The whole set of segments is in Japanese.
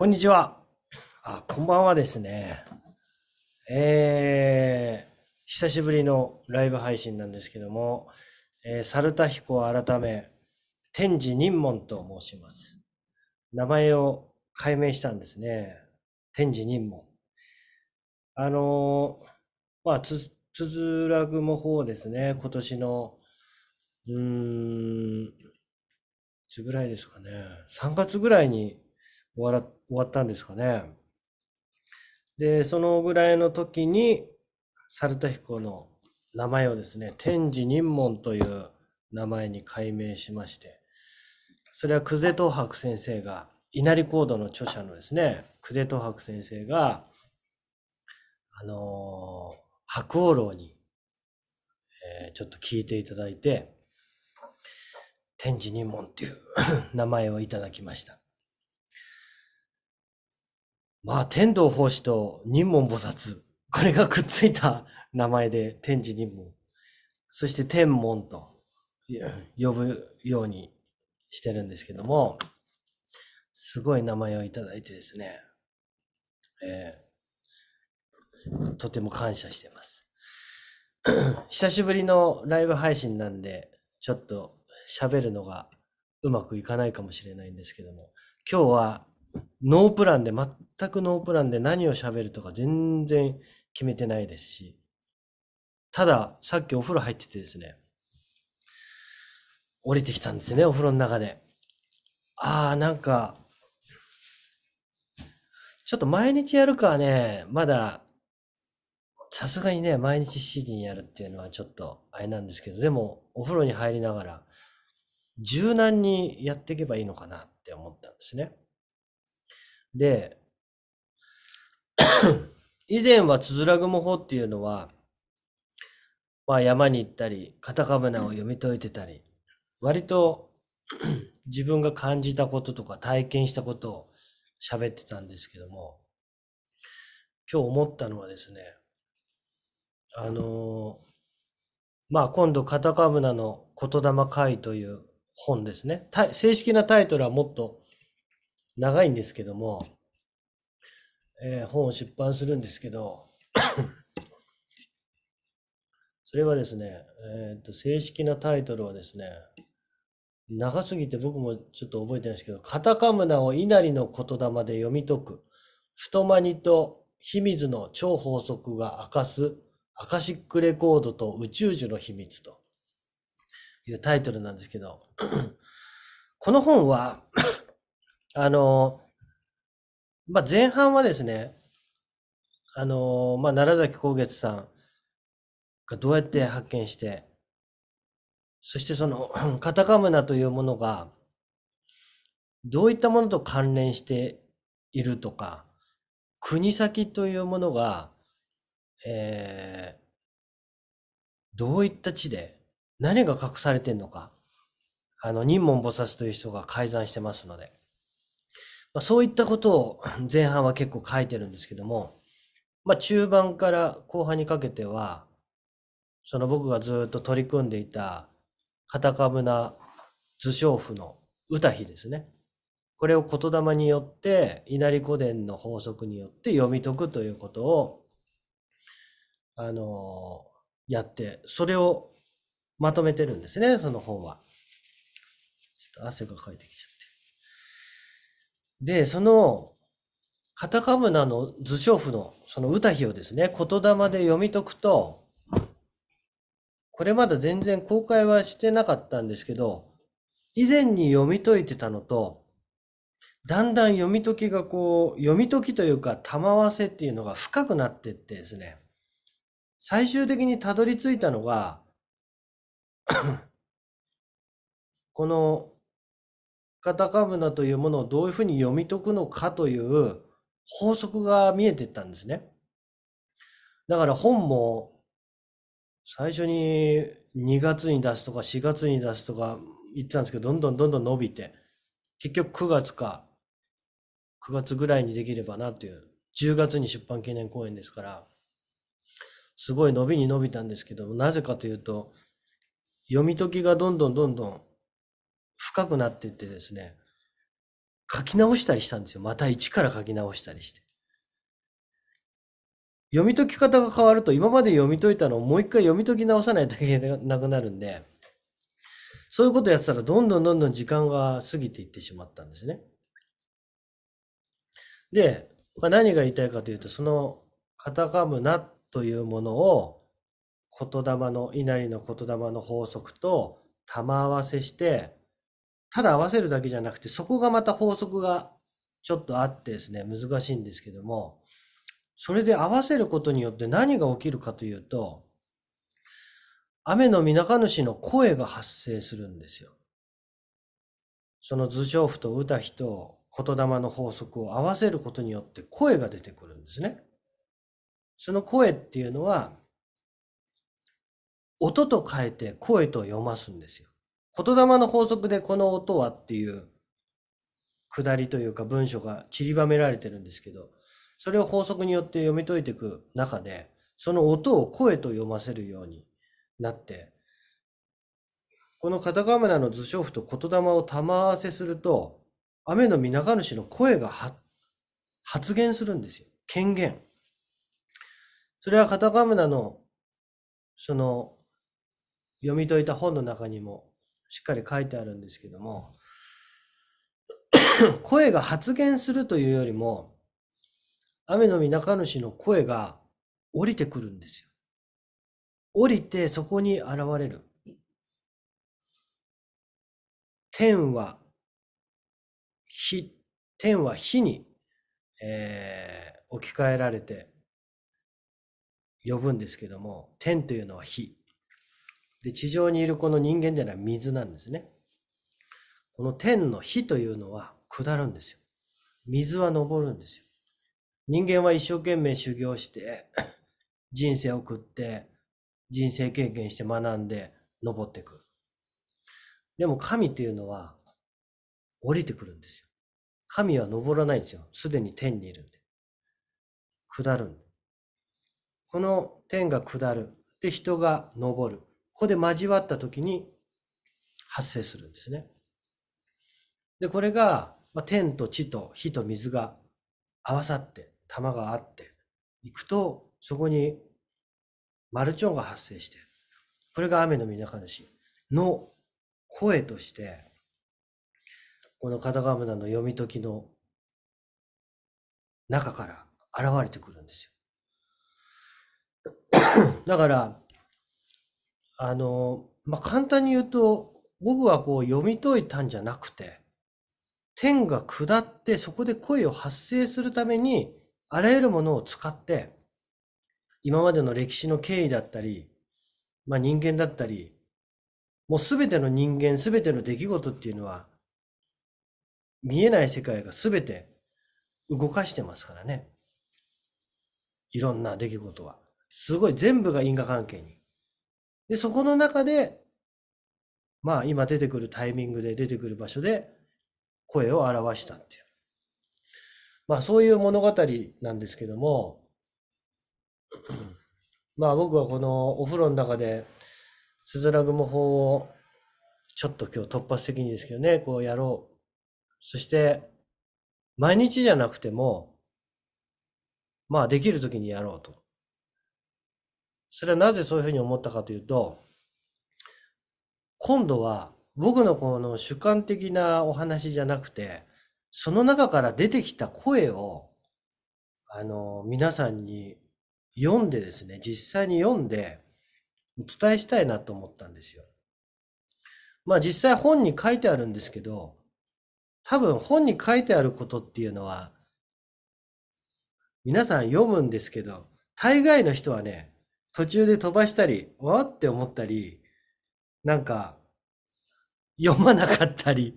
こんにちは。あ、こんばんはですね。えー、久しぶりのライブ配信なんですけども、えー、猿田彦改め、天智任門と申します。名前を改名したんですね。天智任門。あのー、まあ、つ、つづらぐも方ですね。今年の、うーん、いつぐらいですかね。3月ぐらいに終わら、終わったんですかね。で、そのぐらいの時に、猿田彦の名前をですね、天智任門という名前に改名しまして、それは久世東博先生が、稲荷コードの著者のですね、久世東博先生が、あのー、白王楼に、えー、ちょっと聞いていただいて、天智任門っていう 名前をいただきました。まあ、天道法師と任門菩薩。これがくっついた名前で、天智任門。そして天門と呼ぶようにしてるんですけども、すごい名前をいただいてですね、えー、とても感謝してます。久しぶりのライブ配信なんで、ちょっと喋るのがうまくいかないかもしれないんですけども、今日はノープランで、全くノープランで何を喋るとか全然決めてないですし、ただ、さっきお風呂入っててですね、降りてきたんですね、お風呂の中で。ああ、なんか、ちょっと毎日やるかはね、まだ、さすがにね、毎日7時にやるっていうのはちょっとあれなんですけど、でも、お風呂に入りながら、柔軟にやっていけばいいのかなって思ったんですね。で、以前はつづらぐも法っていうのは、まあ、山に行ったり、カタカムナを読み解いてたり、割と 自分が感じたこととか体験したことを喋ってたんですけども、今日思ったのはですね、あのまあ今度カタカムナの言霊会という本ですね。正式なタイトルはもっと長いんですけども、えー、本を出版するんですけど、それはですね、えーと、正式なタイトルはですね、長すぎて僕もちょっと覚えてないですけど、カタカムナを稲荷の言霊で読み解く、太まにと秘密の超法則が明かす、アカシックレコードと宇宙樹の秘密というタイトルなんですけど、この本はあの、まあ、前半はですね、あの、まあ、奈良崎光月さんがどうやって発見して、そしてその、カタカムナというものが、どういったものと関連しているとか、国先というものが、えー、どういった地で、何が隠されてるのか、あの、任門菩薩という人が改ざんしてますので。まあ、そういったことを 前半は結構書いてるんですけども、まあ、中盤から後半にかけてはその僕がずっと取り組んでいたカタカムナ図章譜の歌碑ですねこれを言霊によって稲荷古伝の法則によって読み解くということをあのやってそれをまとめてるんですねその本は。ちょっと汗がかいてきちゃった。で、その、カタカムナの図書譜のその歌碑をですね、言霊で読み解くと、これまだ全然公開はしてなかったんですけど、以前に読み解いてたのと、だんだん読み解きがこう、読み解きというか、玉合わせっていうのが深くなってってですね、最終的にたどり着いたのがこのカタカムナというものをどういうふうに読み解くのかという法則が見えてったんですね。だから本も最初に2月に出すとか4月に出すとか言ってたんですけど、どんどんどんどん伸びて、結局9月か、9月ぐらいにできればなっていう、10月に出版記念公演ですから、すごい伸びに伸びたんですけど、なぜかというと、読み解きがどんどんどんどん深くなっていってですね、書き直したりしたんですよ。また一から書き直したりして。読み解き方が変わると、今まで読み解いたのをもう一回読み解き直さないといけなくなるんで、そういうことやってたら、どんどんどんどん時間が過ぎていってしまったんですね。で、まあ、何が言いたいかというと、その、カタカムナというものを、言霊の、稲荷の言霊の法則と、玉合わせして、ただ合わせるだけじゃなくて、そこがまた法則がちょっとあってですね、難しいんですけども、それで合わせることによって何が起きるかというと、雨の水中主の声が発生するんですよ。その頭上符と歌詞と言霊の法則を合わせることによって声が出てくるんですね。その声っていうのは、音と変えて声と読ますんですよ。言霊の法則でこの音はっていうくだりというか文章が散りばめられてるんですけど、それを法則によって読み解いていく中で、その音を声と読ませるようになって、このカカメラの図書譜と言霊を玉合わせすると、雨の水中主の声が発言するんですよ。権限。それはカカメラの、その、読み解いた本の中にもしっかり書いてあるんですけども、声が発言するというよりも、雨の実中主の声が降りてくるんですよ。降りてそこに現れる。天は火、天は火に、えー、置き換えられて呼ぶんですけども、天というのは火。で地上にいるこの人間といのは水なんですね。この天の火というのは下るんですよ。水は昇るんですよ。人間は一生懸命修行して、人生を送って、人生経験して学んで登ってくる。でも神というのは降りてくるんですよ。神は登らないんですよ。すでに天にいるんで。下るんで。この天が下る。で、人が登る。ここで交わった時に発生するんですね。で、これが、まあ、天と地と火と水が合わさって、玉があっていくと、そこにマルチョンが発生して、これが雨の水中主の声として、この片川村の読み解きの中から現れてくるんですよ。だから、あの、まあ、簡単に言うと、僕はこう読み解いたんじゃなくて、天が下ってそこで声を発生するために、あらゆるものを使って、今までの歴史の経緯だったり、まあ、人間だったり、もうすべての人間、すべての出来事っていうのは、見えない世界がすべて動かしてますからね。いろんな出来事は。すごい全部が因果関係にで、そこの中で、まあ今出てくるタイミングで出てくる場所で声を表したっていう。まあそういう物語なんですけども、まあ僕はこのお風呂の中で、スズラグモ法をちょっと今日突発的にですけどね、こうやろう。そして、毎日じゃなくても、まあできる時にやろうと。それはなぜそういうふうに思ったかというと、今度は僕のこの主観的なお話じゃなくて、その中から出てきた声を、あの、皆さんに読んでですね、実際に読んで、お伝えしたいなと思ったんですよ。まあ実際本に書いてあるんですけど、多分本に書いてあることっていうのは、皆さん読むんですけど、大概の人はね、途中で飛ばしたり、わって思ったり、なんか、読まなかったり、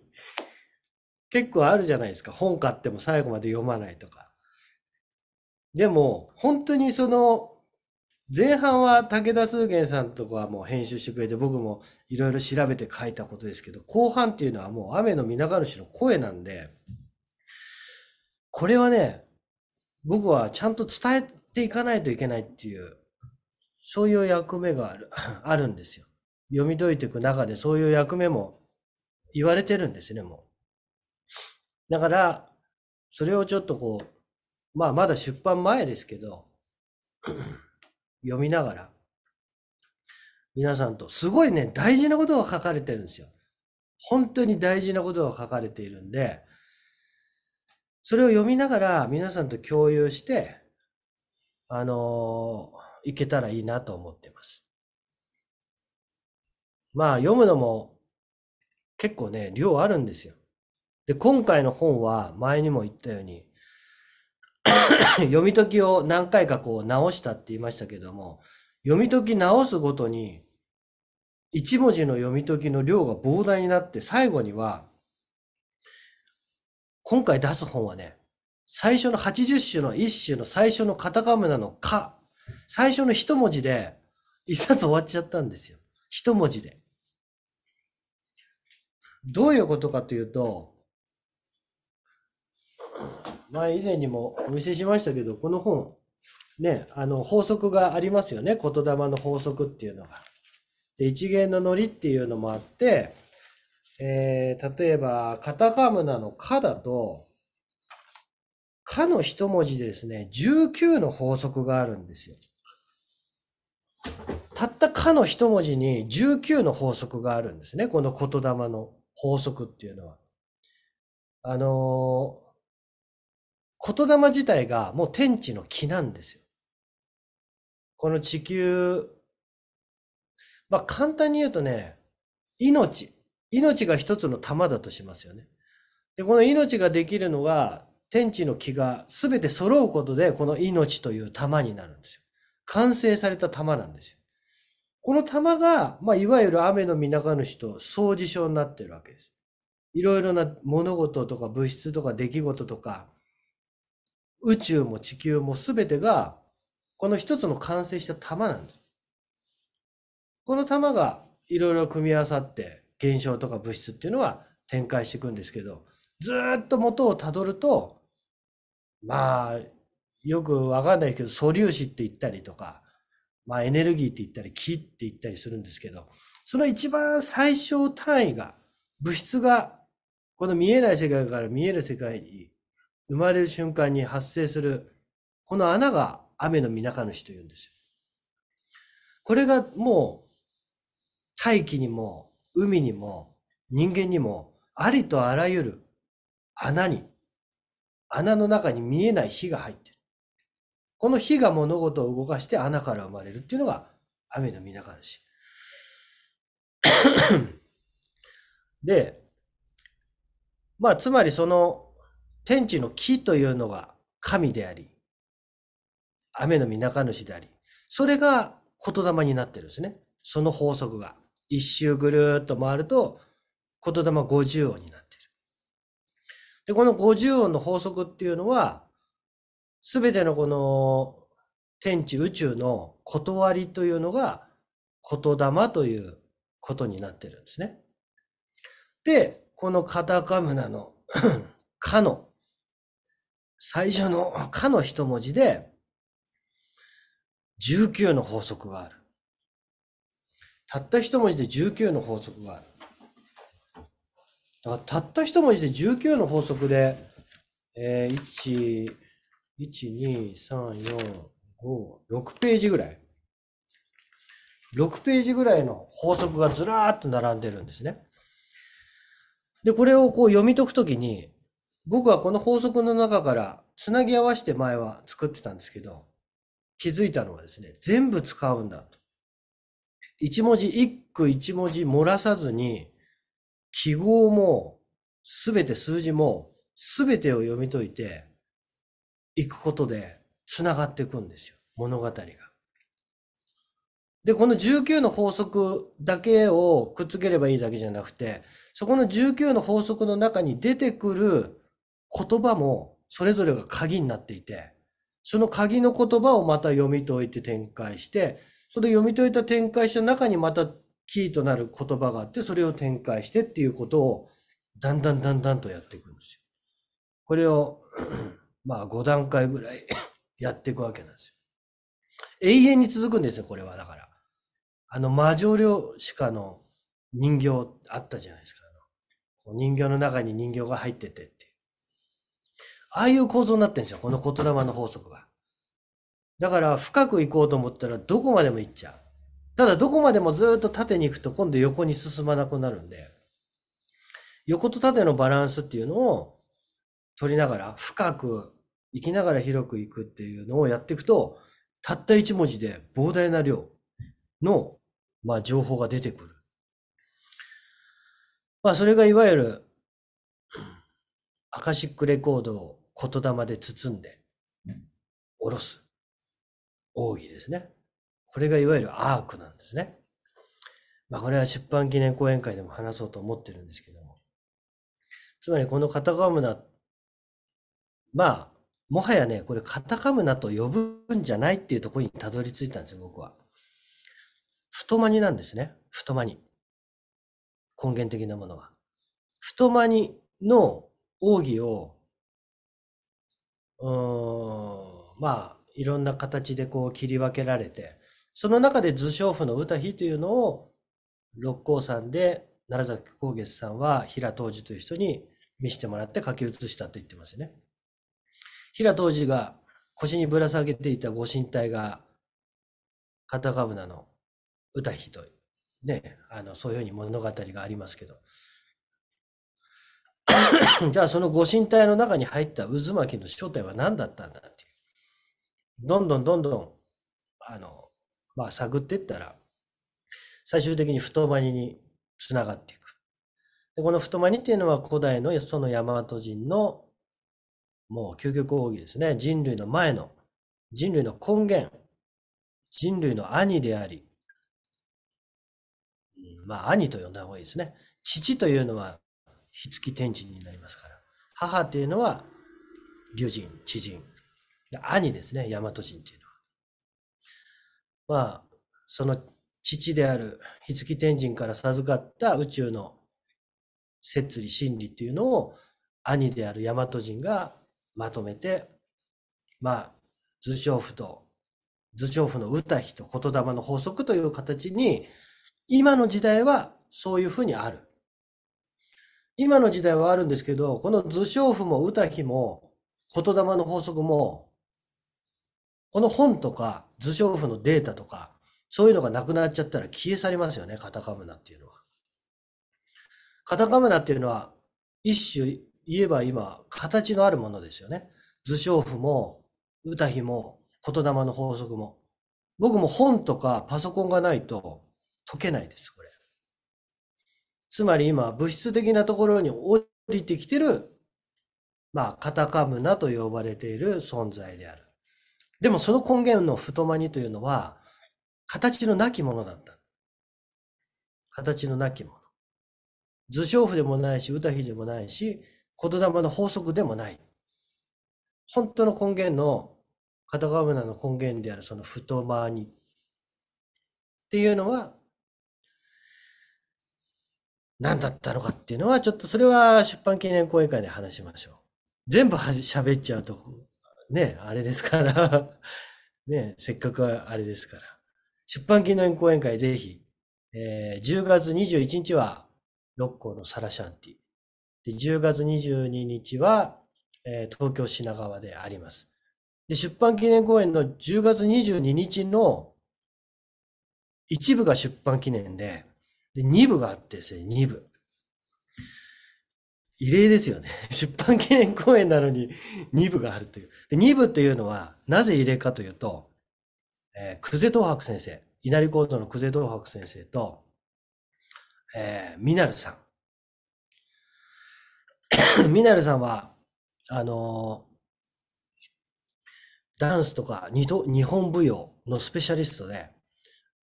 結構あるじゃないですか。本買っても最後まで読まないとか。でも、本当にその、前半は武田数玄さんとかはもう編集してくれて、僕もいろいろ調べて書いたことですけど、後半っていうのはもう雨の皆主の声なんで、これはね、僕はちゃんと伝えていかないといけないっていうそういう役目がある、あるんですよ。読み解いていく中でそういう役目も言われてるんですね、もう。だから、それをちょっとこう、まあまだ出版前ですけど、読みながら、皆さんと、すごいね、大事なことが書かれてるんですよ。本当に大事なことが書かれているんで、それを読みながら皆さんと共有して、あのーいけたらいいなと思ってます。まあ読むのも結構ね、量あるんですよ。で、今回の本は前にも言ったように 読み解きを何回かこう直したって言いましたけども、読み解き直すごとに、一文字の読み解きの量が膨大になって、最後には、今回出す本はね、最初の80種の一種の最初のカタカムナの「か」最初の一文字で、一冊終わっちゃったんですよ。一文字で。どういうことかというと、前以前にもお見せしましたけど、この本、ね、あの法則がありますよね。言霊の法則っていうのが。で、一元のノリっていうのもあって、えー、例えば、カタカムナのカだと、かの一文字でですね、19の法則があるんですよ。たったかの一文字に19の法則があるんですね。この言霊の法則っていうのは。あのー、言霊自体がもう天地の木なんですよ。この地球、まあ簡単に言うとね、命。命が一つの玉だとしますよね。で、この命ができるのは、天地の木が全て揃うことで、この命という玉になるんですよ。完成された玉なんですよ。この玉が、まあ、いわゆる雨の水主と相似症になってるわけです。いろいろな物事とか物質とか出来事とか、宇宙も地球も全てが、この一つの完成した玉なんです。この玉がいろいろ組み合わさって現象とか物質っていうのは展開していくんですけどずっと元をたどるとまあ、よくわかんないけど、素粒子って言ったりとか、まあ、エネルギーって言ったり、気って言ったりするんですけど、その一番最小単位が、物質が、この見えない世界から見える世界に生まれる瞬間に発生する、この穴が雨の水中主というんですよ。これがもう、大気にも、海にも、人間にも、ありとあらゆる穴に穴の中に見えない火が入ってる。この火が物事を動かして穴から生まれるっていうのが雨のなからし。で、まあ、つまりその天地の木というのが神であり、雨の皆か主であり、それが言霊になってるんですね。その法則が。一周ぐるっと回ると、言霊50音になる。で、この50音の法則っていうのは、すべてのこの天地宇宙の断りというのが言霊ということになってるんですね。で、このカタカムナの かの最初のかの一文字で19の法則がある。たった一文字で19の法則がある。だからたった一文字で19の法則で、えー、1、1、2、3、4、5、6ページぐらい。6ページぐらいの法則がずらーっと並んでるんですね。で、これをこう読み解くときに、僕はこの法則の中からつなぎ合わせて前は作ってたんですけど、気づいたのはですね、全部使うんだと。一文字一句一文字漏らさずに、記号も、すべて数字も、すべてを読み解いていくことで、つながっていくんですよ。物語が。で、この19の法則だけをくっつければいいだけじゃなくて、そこの19の法則の中に出てくる言葉もそれぞれが鍵になっていて、その鍵の言葉をまた読み解いて展開して、それ読み解いた展開した中にまたキーとなる言葉があって、それを展開してっていうことを、だんだんだんだんとやっていくんですよ。これを、まあ5段階ぐらい やっていくわけなんですよ。永遠に続くんですよ、これは。だから。あの、魔女領主家の人形あったじゃないですか。あの人形の中に人形が入っててっていう。ああいう構造になってるんですよ、この言霊の法則が。だから、深く行こうと思ったら、どこまでも行っちゃう。ただどこまでもずっと縦に行くと今度横に進まなくなるんで、横と縦のバランスっていうのを取りながら深く行きながら広くいくっていうのをやっていくと、たった一文字で膨大な量の、まあ、情報が出てくる。まあ、それがいわゆるアカシックレコードを言霊で包んで、下ろす。奥義ですね。これがいわゆるアークなんですね。まあ、これは出版記念講演会でも話そうと思ってるんですけども。つまりこのカタカムナ、まあ、もはやね、これカタカムナと呼ぶんじゃないっていうところにたどり着いたんですよ、僕は。太まになんですね。太まに。根源的なものは。太まにの奥義を、うん、まあ、いろんな形でこう切り分けられて、その中で図書婦の歌碑というのを六甲山で奈良崎光月さんは平藤寺という人に見せてもらって書き写したと言ってますね。平藤寺が腰にぶら下げていたご神体が片株なの歌碑とねあのそういうふうに物語がありますけど じゃあそのご神体の中に入った渦巻きの正体は何だったんだっていうどんどんどんどんあのまあ、探っていったら、最終的に太まににつながっていく。でこの太まにっていうのは古代のそのヤマト人のもう究極奥義ですね。人類の前の、人類の根源、人類の兄であり、まあ兄と呼んだ方がいいですね。父というのは火付き天神になりますから。母というのは龍神、知人。兄ですね、大和人っていう。まあ、その父である日月天神から授かった宇宙の摂理真理っていうのを兄である大和人がまとめてまあ図書譜と図書譜の歌碑と言霊の法則という形に今の時代はそういうふうにある今の時代はあるんですけどこの図書譜も歌碑も言霊の法則もこの本とか図書譜のデータとか、そういうのがなくなっちゃったら消え去りますよね、カタカムナっていうのは。カタカムナっていうのは、一種言えば今、形のあるものですよね。図書譜も、歌碑も、言霊の法則も。僕も本とかパソコンがないと解けないです、これ。つまり今、物質的なところに降りてきてる、まあ、カタカムナと呼ばれている存在である。でもその根源の太まにというのは、形のなきものだった。形のなきもの。図書譜でもないし、歌碑でもないし、言霊の法則でもない。本当の根源の、片側村の根源であるその太まに。っていうのは、何だったのかっていうのは、ちょっとそれは出版記念講演会で話しましょう。全部喋っちゃうとね、あれですから ね、せっかくはあれですから。出版記念講演会ぜひ、えー、10月21日は六甲のサラシャンティ。で10月22日は、えー、東京品川であります。で、出版記念公演の10月22日の一部が出版記念で、で、2部があってですね、2部。異例ですよね。出版記念公演なのに2部があるという。で2部というのは、なぜ異例かというと、えー、久世東博先生、稲荷高等の久世東博先生と、えー、ミナルさん。ミナルさんは、あのー、ダンスとか日本舞踊のスペシャリストで、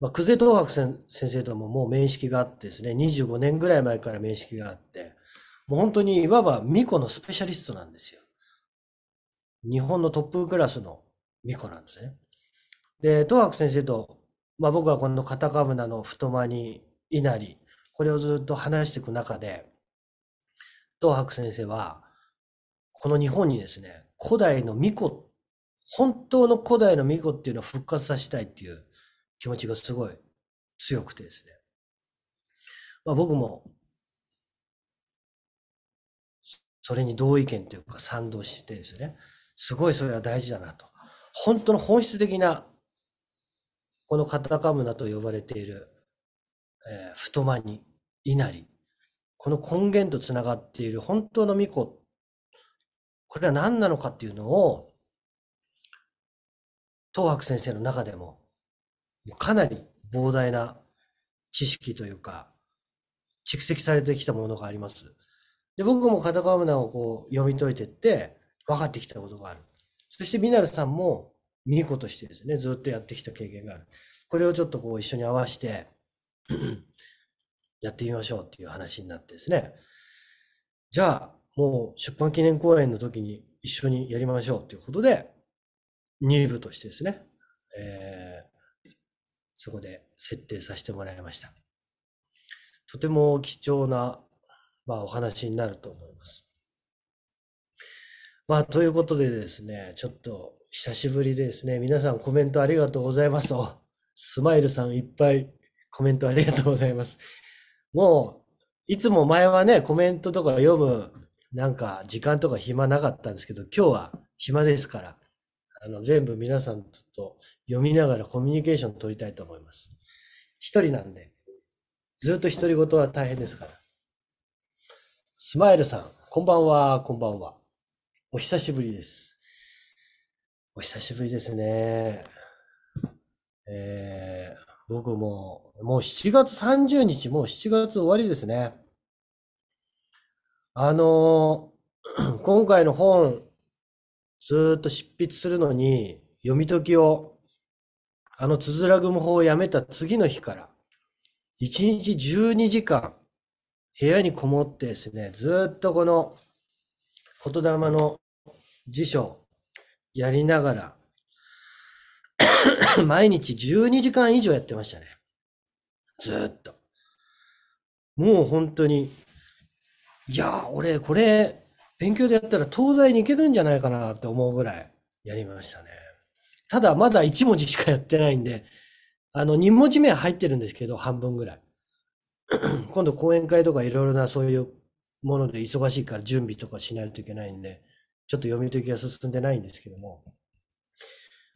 まあ、久世東博先生とももう面識があってですね、25年ぐらい前から面識があって、もう本当にいわば巫女のスペシャリストなんですよ。日本のトップクラスの巫女なんですね。で、東博先生と、まあ、僕はこのカタカブナの太間に稲荷、これをずっと話していく中で、東博先生は、この日本にですね、古代の巫女、本当の古代の巫女っていうのを復活させたいっていう気持ちがすごい強くてですね。まあ、僕もそれに同意見というか賛同してですね、すごいそれは大事だなと。本当の本質的な、このカタカムナと呼ばれている、えー、太間に、稲荷、この根源とつながっている本当の巫女、これは何なのかっていうのを、東博先生の中でも、かなり膨大な知識というか、蓄積されてきたものがあります。で、僕もカタカナをこう読み解いてって、分かってきたことがある。そして、ミナルさんも、ミコとしてですね、ずっとやってきた経験がある。これをちょっとこう一緒に合わせて やってみましょうっていう話になってですね。じゃあ、もう出版記念公演の時に一緒にやりましょうということで、入部としてですね、えー、そこで設定させてもらいました。とても貴重なまあ、お話になると思います。まあ、ということでですね、ちょっと久しぶりですね、皆さんコメントありがとうございます。スマイルさんいっぱいコメントありがとうございます。もう、いつも前はね、コメントとか読む、なんか時間とか暇なかったんですけど、今日は暇ですから、あの全部皆さんと読みながらコミュニケーション取りたいと思います。一人なんで、ずっと独り言は大変ですから。シマエルさん、こんばんは、こんばんは。お久しぶりです。お久しぶりですね。えー、僕も、もう7月30日、もう7月終わりですね。あのー、今回の本、ずっと執筆するのに、読み解きを、あのつづらぐむ法をやめた次の日から、1日12時間、部屋にこもってですね、ずっとこの言霊の辞書やりながら、毎日12時間以上やってましたね。ずっと。もう本当に、いや、俺これ勉強でやったら東大に行けるんじゃないかなって思うぐらいやりましたね。ただまだ1文字しかやってないんで、あの2文字目は入ってるんですけど、半分ぐらい。今度講演会とかいろいろなそういうもので忙しいから準備とかしないといけないんで、ちょっと読み解きが進んでないんですけども、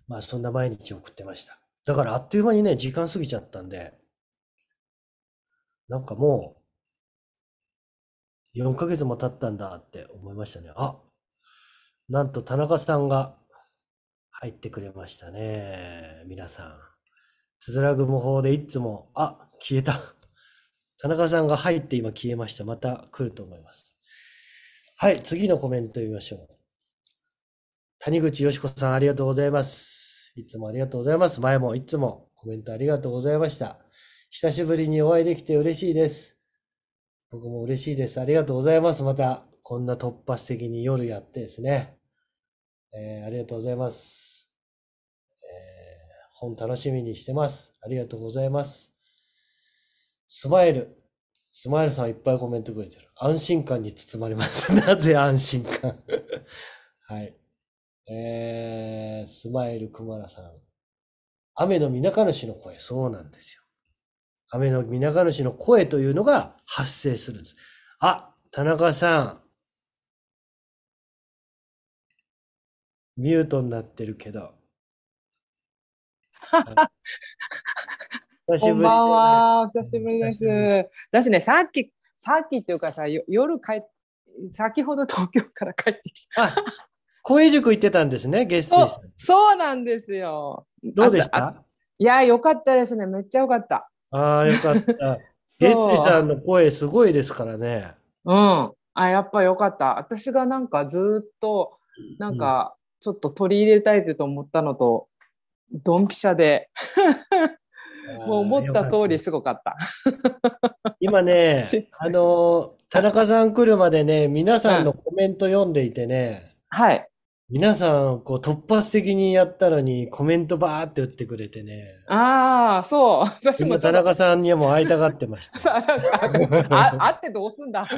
まあそんな毎日送ってました。だからあっという間にね、時間過ぎちゃったんで、なんかもう、4ヶ月も経ったんだって思いましたね。あなんと田中さんが入ってくれましたね。皆さん。つづらぐ模法でいつも、あ消えた。田中さんが入って今消えました。また来ると思います。はい、次のコメント見ましょう。谷口よしこさん、ありがとうございます。いつもありがとうございます。前もいつもコメントありがとうございました。久しぶりにお会いできて嬉しいです。僕も嬉しいです。ありがとうございます。また、こんな突発的に夜やってですね。えー、ありがとうございます。えー、本楽しみにしてます。ありがとうございます。スマイル。スマイルさんいっぱいコメントくれてる。安心感に包まれます。なぜ安心感はい。えー、スマイル熊田さん。雨の皆か主の声。そうなんですよ。雨の皆か主の声というのが発生するんです。あ、田中さん。ミュートになってるけど。久しぶりです、ね、こんばんは。お久しぶりです。だしね、さっき、さっきっていうかさ、よ夜帰っ先ほど東京から帰ってきた。公塾行ってたんですね、月水さん。そうなんですよ。どうでしたいや、よかったですね。めっちゃよかった。ああ、よかった。月水さんの声すごいですからね。うん。あ、やっぱよかった。私がなんかずっと、なんか、ちょっと取り入れたいと思ったのと、ドンピシャでもう思った通りすごかった。今ね、あの、田中さん来るまでね、皆さんのコメント読んでいてね、うん、はい。皆さん、こう、突発的にやったのに、コメントばーって打ってくれてね。ああ、そう。私も田中さんにも会いたがってました。あ、会ってどうすんだ。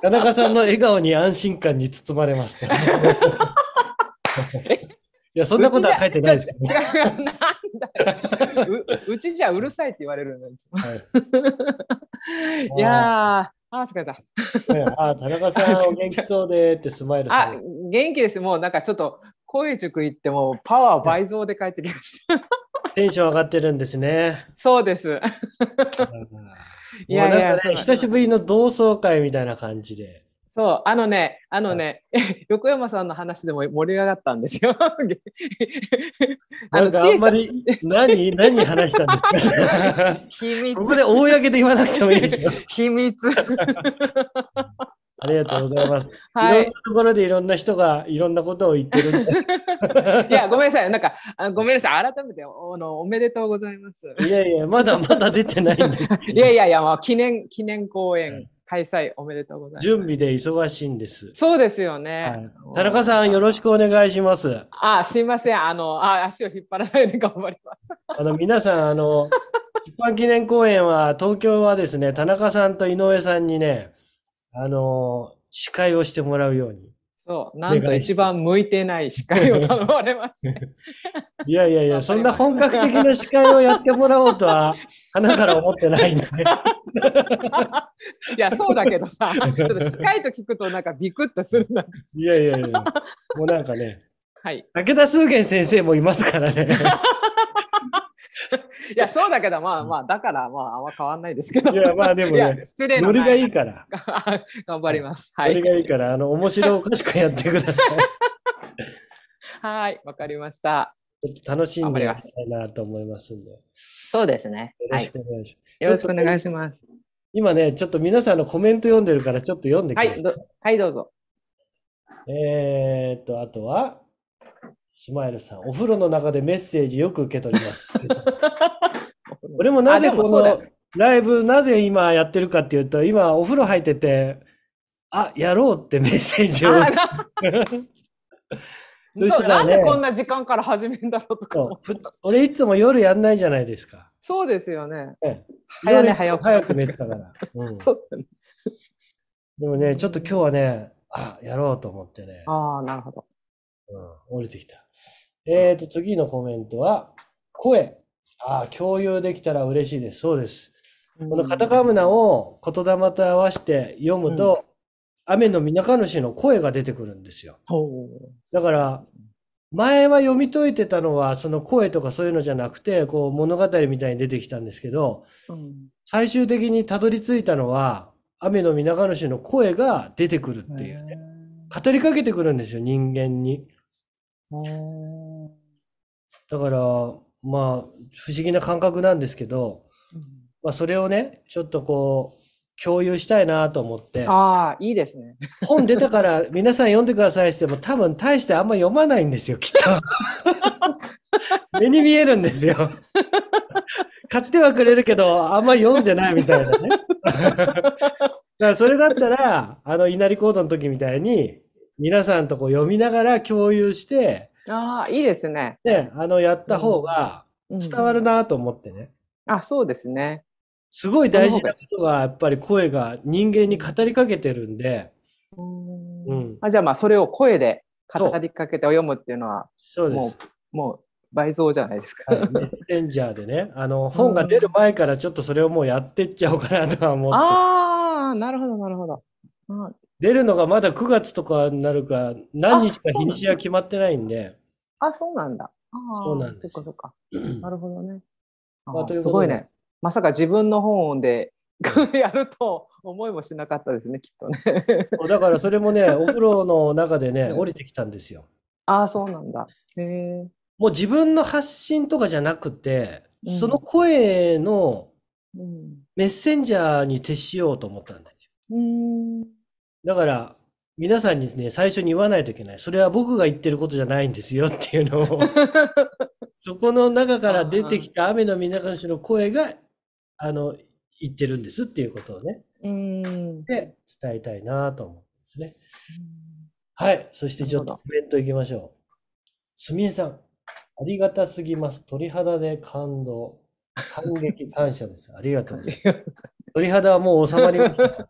田中さんの笑顔に安心感に包まれました。えいや、そんなことは書いてないですよ、ね。違う、なんだう。うちじゃうるさいって言われるのいはい、いやあ疲れた。あ田中さん、お元気そうでってスマイルあ、元気です。もうなんかちょっと、声塾行ってもパワー倍増で帰ってきました。テンション上がってるんですね。そうです。いやいや、久しぶりの同窓会みたいな感じで。そうあのねあのね、はい、横山さんの話でも盛り上がったんですよ。あのなんあんまり何何話したんですか 秘密ここで公で言わなくてもいいですよ。秘密ありがとうございます。はい、いろんなところでいろんな人がいろんなことを言ってるいや、ごめんなさい。なんか、あごめんなさい。改めておのおめでとうございます。いやいや、まだまだ出てないんで。いやいやいや、まあ、記念、記念公演。開催おめでとうございます。準備で忙しいんです。そうですよね。はい、田中さん、よろしくお願いします。あ、すいません。あの、あ、足を引っ張らないで頑張ります。あの、皆さん、あの、一般記念公演は、東京はですね、田中さんと井上さんにね、あの、司会をしてもらうように。そう、なんと一番向いてない司会を頼まれました。いやいやいや、そんな本格的な司会をやってもらおうとは、花から思ってないんで。いや、そうだけどさ、ちょっと司会と聞くとなんかビクッとするなんいやいやいや、もうなんかね、はい、武田数源先生もいますからね。いや、そうだけど、まあまあ、だからまあ、あんま変わんないですけど。いや、まあでもね、失礼な。ノリがいいから。頑張ります。はい。ノリがいいから、あの、面白おかしくやってください。はい、わかりました。楽しんでいきたいなと思いますんで。そうですね。よろしくお願いします。よろしくお願いします。今ね、ちょっと皆さんのコメント読んでるから、ちょっと読んでください。はい、どうぞ。えー、っと、あとは、シマエルさん、お風呂の中でメッセージよく受け取ります。俺もなぜこのライブ、なぜ今やってるかっていうと、今お風呂入ってて、あ、やろうってメッセージを。そしたら、ね、なんでこんな時間から始めるんだろうとかう。俺いつも夜やんないじゃないですか。そうですよね。早寝早早く寝てたから。うん、そうでもね、ちょっと今日はね、あ、やろうと思ってね。ああ、なるほど。うん、降りてきた。えっ、ー、と、次のコメントは、声。ああ、共有できたら嬉しいです。そうです。このカタカムナを言霊と合わせて読むと、うん、雨のみなか主の声が出てくるんですよ。だから、前は読み解いてたのは、その声とかそういうのじゃなくて、こう物語みたいに出てきたんですけど、うん、最終的にたどり着いたのは、雨のみなか主の声が出てくるっていうね。語りかけてくるんですよ、人間に。だから、まあ、不思議な感覚なんですけど、まあ、それをね、ちょっとこう、共有したいなと思って。ああ、いいですね。本出たから皆さん読んでくださいっても多分大してあんま読まないんですよ、きっと。目に見えるんですよ。買ってはくれるけど、あんま読んでないみたいなね。だからそれだったら、あの、稲荷コードの時みたいに、皆さんとこう読みながら共有して、ああ、いいですね。ね、あの、やった方が伝わるなと思ってね。うん、あ、そうですね。すごい大事なことは、やっぱり声が人間に語りかけてるんで。うんうん、あじゃあまあ、それを声で語りかけて読むっていうのは、そうです。もう倍増じゃないですか。メッセンジャーでね、あの、本が出る前からちょっとそれをもうやってっちゃおうかなとは思って。うん、ああ、なるほど、なるほど。出るのがまだ9月とかになるか、何日か日にちは決まってないんで。あ、そうなんだ。あそうなんです。そっかそっか。なるほどね。まあ、すごいね。まさか自分の本で やると思いもしなかったですね、きっとね。だからそれもね、お風呂の中でね、降りてきたんですよ。ああ、そうなんだ。へえ。もう自分の発信とかじゃなくて、その声のメッセンジャーに徹しようと思ったんですよ。うんだから、皆さんにですね、最初に言わないといけない。それは僕が言ってることじゃないんですよっていうのを、そこの中から出てきた雨の皆さんの声が、あの、言ってるんですっていうことをね、うんで、伝えたいなと思うんですね。はい。そしてちょっとコメントいきましょう。すみえさん、ありがたすぎます。鳥肌で感動。感激感謝です。ありがとうございます。鳥肌はもう収まりました。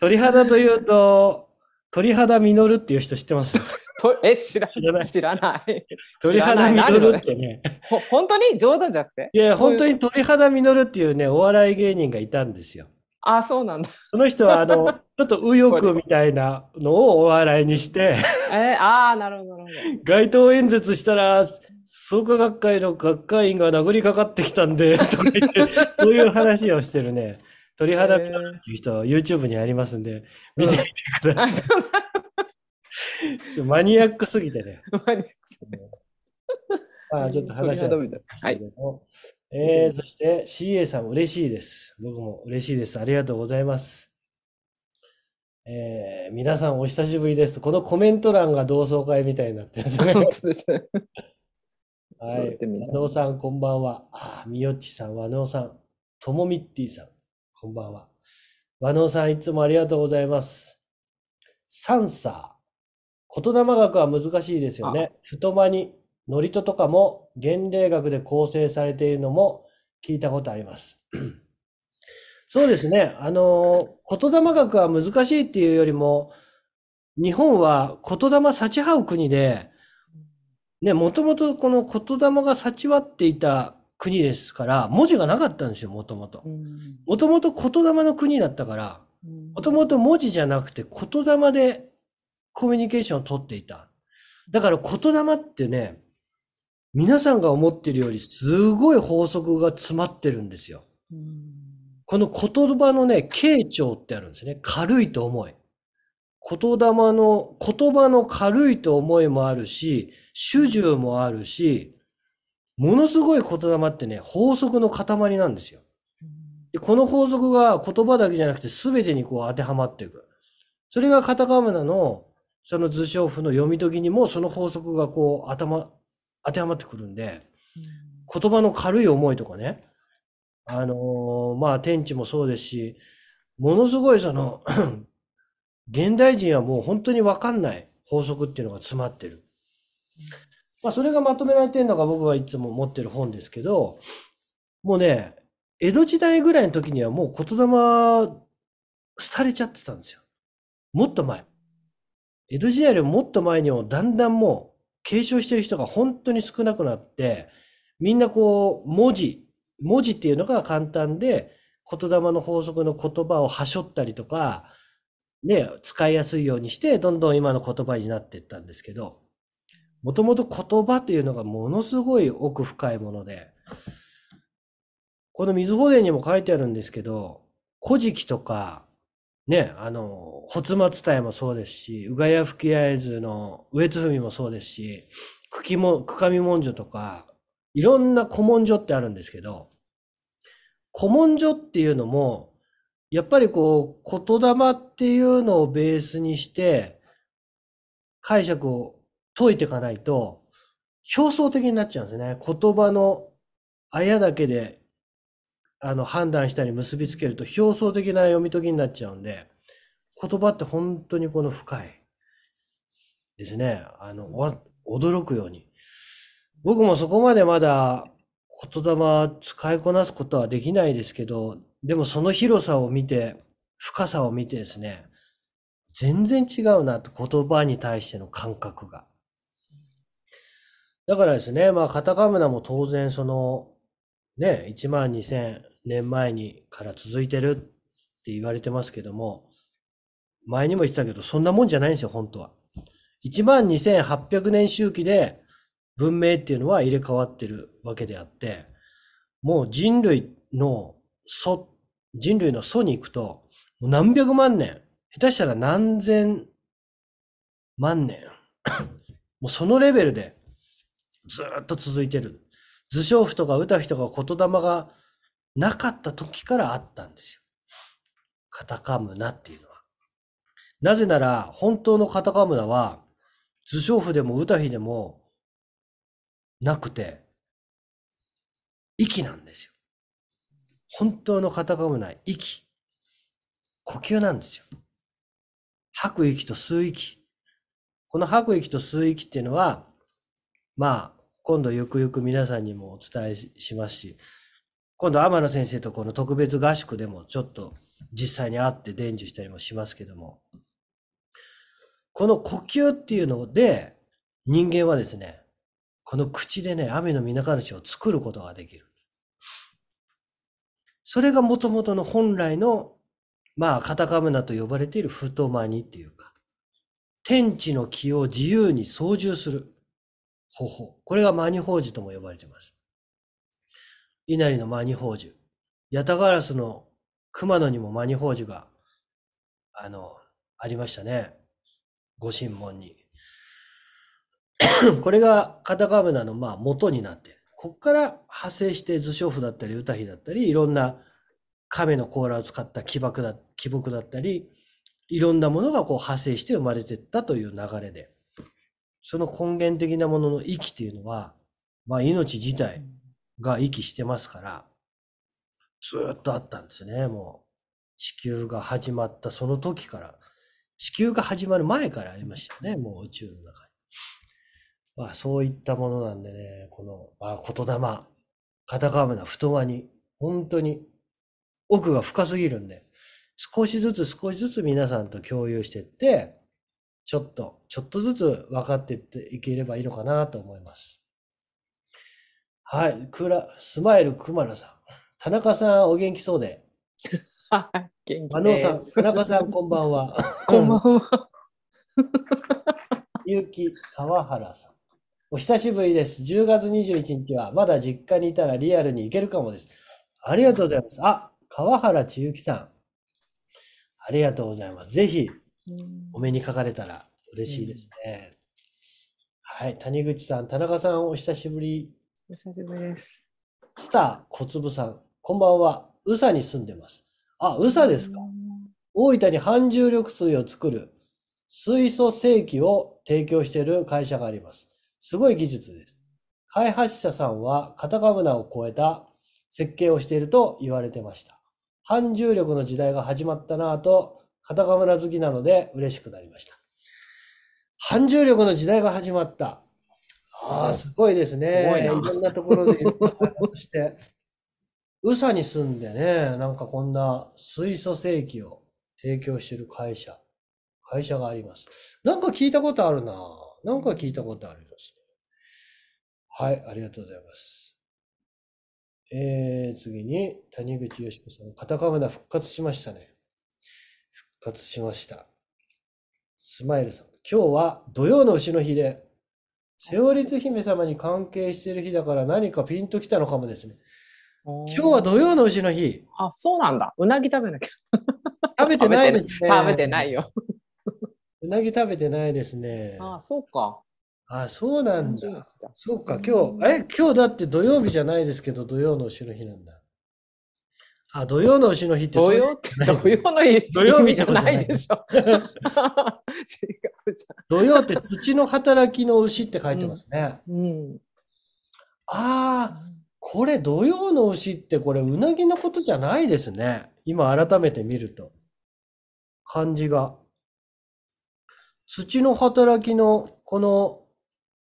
鳥肌というと、鳥肌実っていう人知ってますとえ知らない。知らない。鳥肌実ってね。本当に冗談じゃなくていや、本当に鳥肌実っていうね、お笑い芸人がいたんですよ。あ、そうなんだ。その人は、あの、ちょっと右翼みたいなのをお笑いにしてえー、ああ、なるほど、なるほど。街頭演説したら、創価学会の学会員が殴りかかってきたんで、とか言って、そういう話をしてるね。鳥肌っていう人は YouTube にありますんで、見てみてください。マニアックすぎてね。マニアックすぎて。まあ、ちょっと話えー、そして CA さん嬉しいです。僕も嬉しいです。ありがとうございます。えー、皆さんお久しぶりです。このコメント欄が同窓会みたいになってるんすね。本当ですね。はい。和能さん、こんばんは。あ、みよっちさん、和能さん、ともみってぃさん、こんばんは。和能さん、いつもありがとうございます。サンサー。言霊学は難しいですよね。太間に、ノリトとかも、原例学で構成されているのも聞いたことあります。そうですね。あの、言霊学は難しいっていうよりも、日本は言霊幸はう国で、ね、もともとこの言霊が幸わっていた国ですから、文字がなかったんですよ、もともと。もともと言霊の国だったから、もともと文字じゃなくて言霊でコミュニケーションを取っていた。だから言霊ってね、皆さんが思ってるよりすごい法則が詰まってるんですよ。この言葉のね、形状ってあるんですね。軽いと思い。言霊の、言葉の軽いと思いもあるし、主従もあるし、ものすごい言霊ってね、法則の塊なんですよ。でこの法則が言葉だけじゃなくて全てにこう当てはまっていく。それがカタカムナのその図書譜の読み解きにもその法則がこう頭、当てはまってくるんで、言葉の軽い思いとかね、あのー、まあ天地もそうですし、ものすごいその 現代人はもう本当にわかんない法則っていうのが詰まってる。まあ、それがまとめられてるのが僕はいつも持ってる本ですけど、もうね、江戸時代ぐらいの時にはもう言霊、廃れちゃってたんですよ。もっと前。江戸時代よりもっと前にもだんだんもう継承してる人が本当に少なくなって、みんなこう、文字、文字っていうのが簡単で、言霊の法則の言葉をはしょったりとか、ね、使いやすいようにして、どんどん今の言葉になっていったんですけど、もともと言葉というのがものすごい奥深いもので、この水保殿にも書いてあるんですけど、古事記とか、ね、あの、仏末体もそうですし、うがや吹き合図の上津文もそうですし、くきも、くかみ文書とか、いろんな古文書ってあるんですけど、古文書っていうのも、やっぱりこう、言霊っていうのをベースにして、解釈を解いていかないと、表層的になっちゃうんですね。言葉のあやだけで、あの、判断したり結びつけると、表層的な読み解きになっちゃうんで、言葉って本当にこの深いですね。あの、驚くように。僕もそこまでまだ言霊使いこなすことはできないですけど、でもその広さを見て、深さを見てですね、全然違うなと言葉に対しての感覚が。だからですね、まあ、カタカムナも当然、その、ね、1万2000年前にから続いてるって言われてますけども、前にも言ってたけど、そんなもんじゃないんですよ、本当は。1万2800年周期で文明っていうのは入れ替わってるわけであって、もう人類の祖、人類の祖に行くと、何百万年、下手したら何千万年、もうそのレベルでずっと続いてる。図章譜とか歌碑とか言霊がなかった時からあったんですよ。カタカムナっていうのは。なぜなら、本当のカタカムナは、図章譜でも歌碑でもなくて、息なんですよ。本当のカタカムナ、息。呼吸なんですよ。吐く息と吸う息。この吐く息と吸う息っていうのは、まあ、今度ゆくゆく皆さんにもお伝えしますし、今度天野先生とこの特別合宿でもちょっと実際に会って伝授したりもしますけども、この呼吸っていうので人間はですね、この口でね、雨の水か主を作ることができる。それがもともとの本来の、まあ、カタカムナと呼ばれている太まにっていうか、天地の気を自由に操縦する。方法。これがマニ宝珠とも呼ばれています。稲荷のマニ宝珠。八タガラスの熊野にもマニ宝珠が、あの、ありましたね。御神門に。これがカタカナのまあ元になってる。ここから派生して図書譜だったり歌碑だったり、いろんな亀の甲羅を使った木木だ木木だったり、いろんなものがこう派生して生まれてったという流れで。その根源的なものの息っていうのは、まあ、命自体が息してますから、ずっとあったんですね、もう。地球が始まったその時から、地球が始まる前からありましたよね、もう宇宙の中に。まあ、そういったものなんでね、この、まあ、言霊、片側な太輪に、本当に奥が深すぎるんで、少しずつ少しずつ皆さんと共有していって、ちょっと、ちょっとずつ分かっていっていければいいのかなと思います。はい、クラ、スマイルくまらさん。田中さん、お元気そうで。はい、元気です。さん、田中さん、こんばんは。こんばんは。ゆうき、川原さん。お久しぶりです。10月21日は、まだ実家にいたらリアルに行けるかもです。ありがとうございます。あ、川原千ゆさん。ありがとうございます。ぜひ、お目にかかれたら嬉しいですね。はい、谷口さん、田中さん、お久しぶり。お久しぶりです。スター小粒さん、こんばんは。宇佐に住んでます。あ、宇佐ですか。大分に半重力水を作る水素製器を提供している会社があります。すごい技術です。開発者さんはカタカムナを超えた設計をしていると言われてました。半重力の時代が始まったなぁとカタカムラ好きなので嬉しくなりました。反重力の時代が始まった。ああ、すごいですね。すごいな。いろんなところでそして、宇佐に住んでね、なんかこんな水素製機を提供してる会社、会社があります。なんか聞いたことあるな。なんか聞いたことあるすはい、ありがとうございます。えー、次に、谷口よしこさん、カタカムラ復活しましたね。活しました。スマイルさん、今日は土曜の丑の日で、瀬オリ姫様に関係している日だから何かピンときたのかもですね。今日は土曜の丑の日。あ、そうなんだ。うなぎ食べなきゃ。食べてないですね。食べてないよ。うなぎ食べてないですね。あそうか。あそうなんだ。そうか、今日、え、今日だって土曜日じゃないですけど、土曜の丑の日なんだ。あ、土曜の牛の日って土曜って土曜の日土曜日じゃないでしょ。違うじゃん。土曜って土の働きの牛って書いてますね。うん。うん、ああ、これ土曜の牛ってこれうなぎのことじゃないですね。今改めて見ると。漢字が。土の働きのこの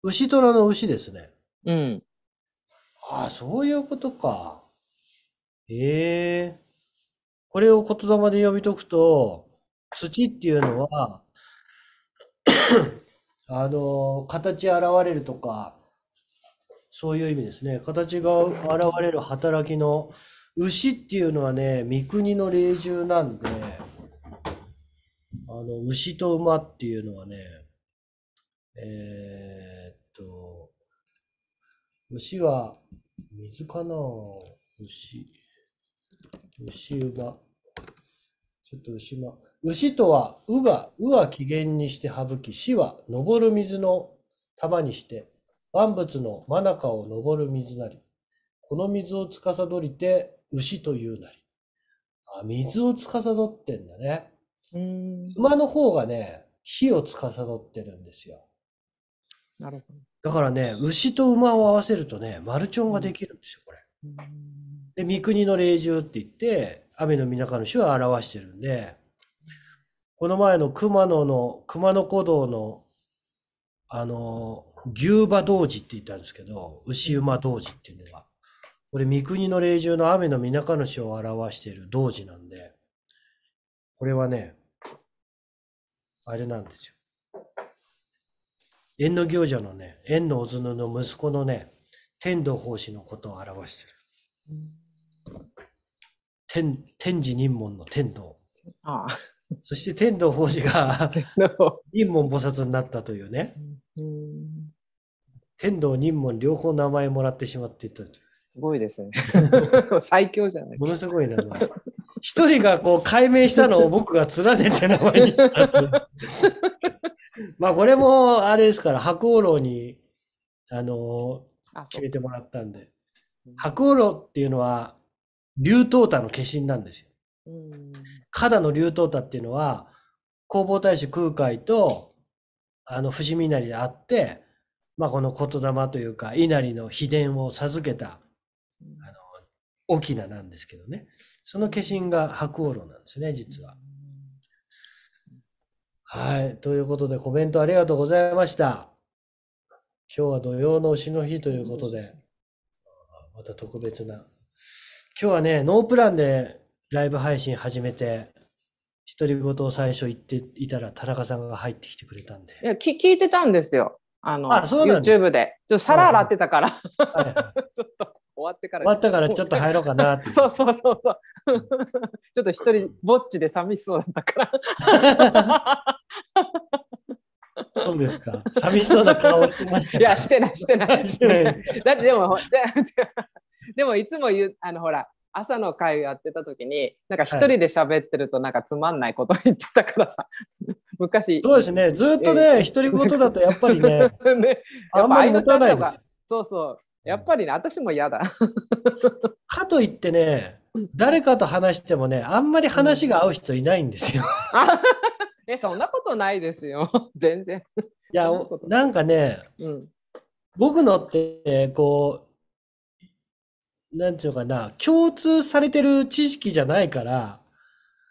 牛虎の牛ですね。うん。ああ、そういうことか。ええ。これを言霊で読み解くと、土っていうのは、あの、形現れるとか、そういう意味ですね。形が現れる働きの、牛っていうのはね、三国の霊獣なんで、あの、牛と馬っていうのはね、えー、っと、牛は水かな牛。牛馬。ちょっと牛馬。牛とは、うが、うは起源にして省き、死は、昇る水の玉にして、万物の真中を昇る水なり。この水を司りて、牛というなり。あ、水を司ってんだね。うん馬の方がね、火を司ってるんですよ。なるほど。だからね、牛と馬を合わせるとね、マルチョンができるんですよ、これ。で、三国の霊獣って言って、雨の皆か主を表してるんで、この前の熊野の、熊野古道の、あの、牛馬童子って言ったんですけど、牛馬童子っていうのは、これ三国の霊獣の雨の皆か主を表している童子なんで、これはね、あれなんですよ。縁の行者のね、縁のおずぬの息子のね、天道法師のことを表してる。天、天智任門の天道。ああそして天道法師が任門菩薩になったというね。うん、天道、任門両方名前もらってしまっていたすごいですね。最強じゃないですか。ものすごいな。一人がこう解明したのを僕が連ねて名前にたっ まあこれもあれですから、白王楼に、あのー、決めてもらったんで。白王楼っていうのは、竜頭太の化身なんですよ。加田の竜頭太っていうのは、弘法大師空海と、あの、伏見稲荷であって、まあ、この言霊というか、稲荷の秘伝を授けた、あの、なんですけどね。その化身が白鸚なんですね、実は。はい。ということで、コメントありがとうございました。今日は土曜の丑の日ということで、また特別な今日はね、ノープランでライブ配信始めて、独り言を最初言っていたら田中さんが入ってきてくれたんで。いや聞聞いてたんですよ。あの、あそ YouTube で。ちょっと皿洗ってたから。はい ちょっと終わってから。終わったからちょっと入ろうかなって。そうそうそうそう。ちょっと一人ぼっちで寂しそうだったから。そうですか。寂しそうな顔してました。いや、してない、してない。してない。だってでも、ででもいつも言う、あのほら、朝の会やってた時に、なんか一人で喋ってるとなんかつまんないこと言ってたからさ、はい、昔。そうですね、ずっとね、独り言だとやっぱりね、ねあんまり持たないですそうそう、やっぱりね、私も嫌だ。かといってね、誰かと話してもね、あんまり話が合う人いないんですよ。え、そんなことないですよ、全然。いや、なんかね、うん、僕のって、こう、なんていうのかな、共通されてる知識じゃないから、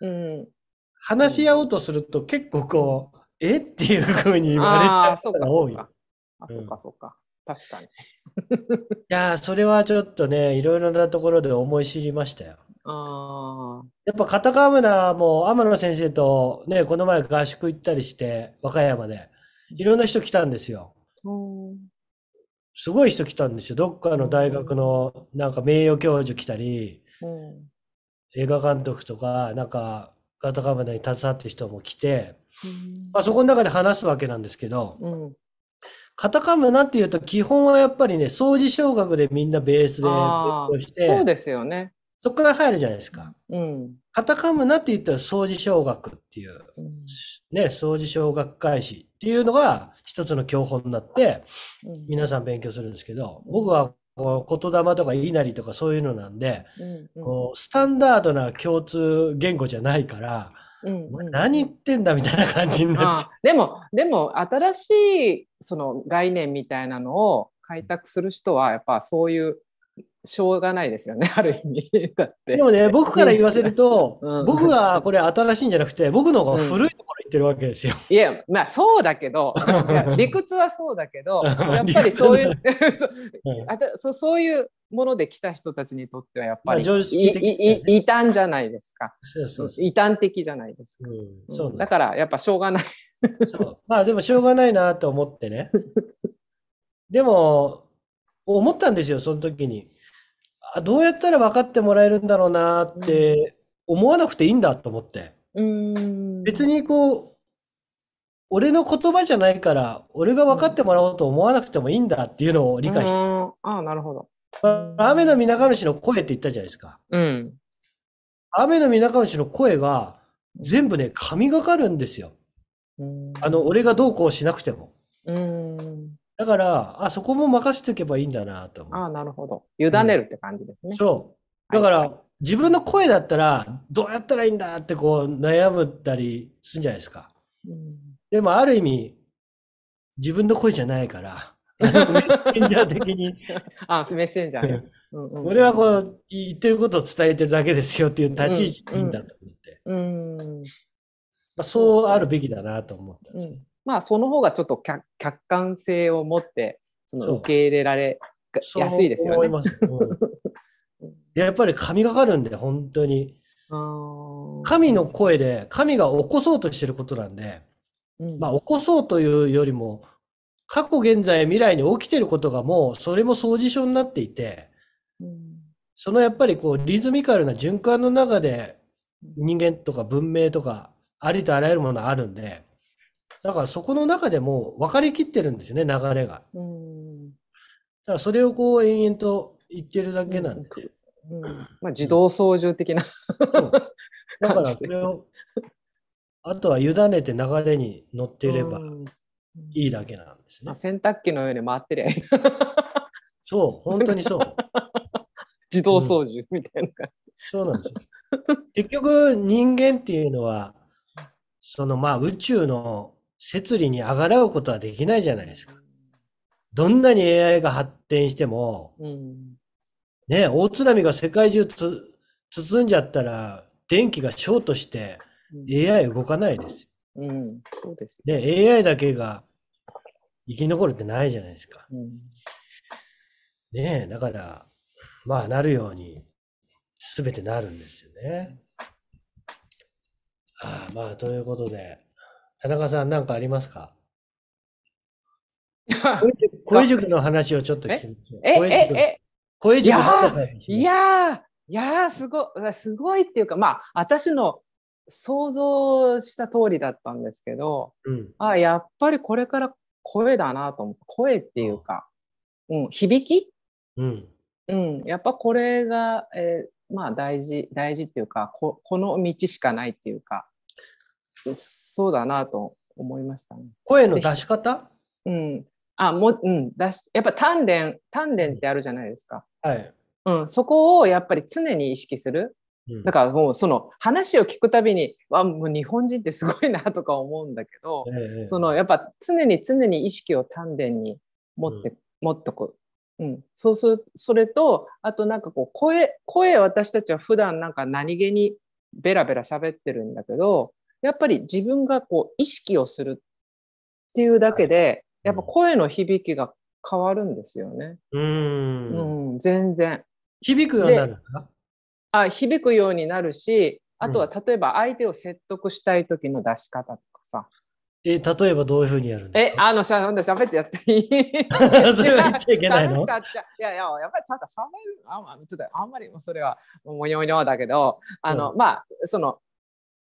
うん。話し合おうとすると結構こう、えっていうふうに言われちゃうが多い。あ、そっか、そうか。確かに。いやそれはちょっとね、いろいろなところで思い知りましたよ。あやっぱ片川村も天野先生とね、この前合宿行ったりして、和歌山で、いろんな人来たんですよ。うん、すごい人来たんですよ。どっかの大学のなんか名誉教授来たり、うん、映画監督とか、なんかガタカムナに携わってる人も来て、うん、まあ、そこの中で話すわけなんですけど、カタカムナっていうと基本はやっぱりね、掃除小学でみんなベースで勉強して、そうですよね。そこから入るじゃないですか。うん。カタカムナって言ったら掃除小学っていう、うん、ね、掃除小学会誌っていうのが一つの教本になって、うん、皆さん勉強するんですけど、僕はこう言霊とか言いなりとかそういうのなんで、うんうん、こうスタンダードな共通言語じゃないから、うんうん、何言ってんだみたいな感じになっちゃう。でも、でも新しいその概念みたいなのを開拓する人はやっぱそういうしょうがないですよね、ある意味。だって。でもね、僕から言わせると、うん、僕がこれ新しいんじゃなくて、僕の方が古いところ行ってるわけですよ。うん、いや、まあそうだけど 理屈はそうだけど、やっぱりそういう そ、そういうもので来た人たちにとっては、やっぱり、ま異端じゃないですか。そそうう異端的じゃないですか。うん、だから、やっぱしょうがないまあでもしょうがないなと思ってね。でも、思ったんですよ、その時に。どうやったら分かってもらえるんだろうなって思わなくていいんだと思って。う別ーん。にこう、俺の言葉じゃないから、俺が分かってもらおうと思わなくてもいいんだっていうのを理解して。ああ、なるほど。雨のーなかむしの声って言ったじゃないですか。うん。雨の水むしの声が全部ね、神がかるんですよ。うあの、俺がどうこうしなくても。うん。だから、あ、そこも任せておけばいいんだなと思う。ああ、なるほど。委ねるって感じですね。そう。だから、はい自分の声だったらどうやったらいいんだってこう悩むったりするんじゃないですか。うん、でもある意味自分の声じゃないから メッセンジャー的にあメッセンジャー、ね、うんうん、俺はこう言ってることを伝えてるだけですよっていう立ち位置でいいんだと思って、うん、そうあるべきだなと思ったんですまあ、その方がちょっと客観性を持って、その受け入れられやすいですよね。うん、やっぱり神がかるんで、本当に。神の声で、神が起こそうとしてることなんで、うん、まあ、起こそうというよりも、過去、現在、未来に起きてることがもう、それも相似症になっていて、うん、そのやっぱりこう、リズミカルな循環の中で、人間とか文明とか、ありとあらゆるものあるんで、だからそこの中でも分かりきってるんですよね、流れが。うん、だからそれをこう延々と言ってるだけなんで。うんまあ、自動操縦的な、うん、だからそれを、あとは委ねて流れに乗っていればいいだけなんですね。うん、洗濯機のように回ってりゃいい。そう、本当にそう。自動操縦みたいな感じ、そうなんですよ。結局人間っていうのは、そのまあ宇宙の摂理にあがらうことはできないじゃないですか。どんなに AI が発展しても、うん、ね、大津波が世界中つ包んじゃったら、電気がショートして AI 動かないです。うん、そうですね。AI だけが生き残るってないじゃないですか。うん、ねだから、まあ、なるように、すべてなるんですよね。ああ、まあ、ということで。田中さん何かありますか塾 の話をちょっと聞きましょう。え、え、え、塾いやいやすご、すごいっていうか、まあ、私の想像した通りだったんですけど、うん、あやっぱりこれから声だなと思って、声っていうか、うん、響き、うん、うん、やっぱこれが、えー、まあ大事、大事っていうか、ここの道しかないっていうか、そうだなと思いましたね。声の出し方うん。あ、もう、ん、出し、やっぱ丹田、丹田ってあるじゃないですか。はい。うん、そこをやっぱり常に意識する。だからもうその話を聞くたびに、わもう日本人ってすごいなとか思うんだけど、ええ、そのやっぱ常に常に意識を丹田に持って、うん、持っとく。うん、そうする、それと、あとなんかこう、声、声私たちは普段なんか何気にベラベラ喋ってるんだけど、やっぱり自分がこう意識をするっていうだけで、やっぱ声の響きが変わるんですよね。うん、うん、全然。響くようになるあ響くようになるし、あとは例えば相手を説得したい時の出し方とかさ。うん、え例えばどういうふうにやるんですかえ、あのしゃしゃべってやっていい それは言っちゃいけないのいやいや、やっぱりちゃんとしるあ、まあ、ちょっとあんまりもそれはもよよだけど、あの、うん、まあ、その、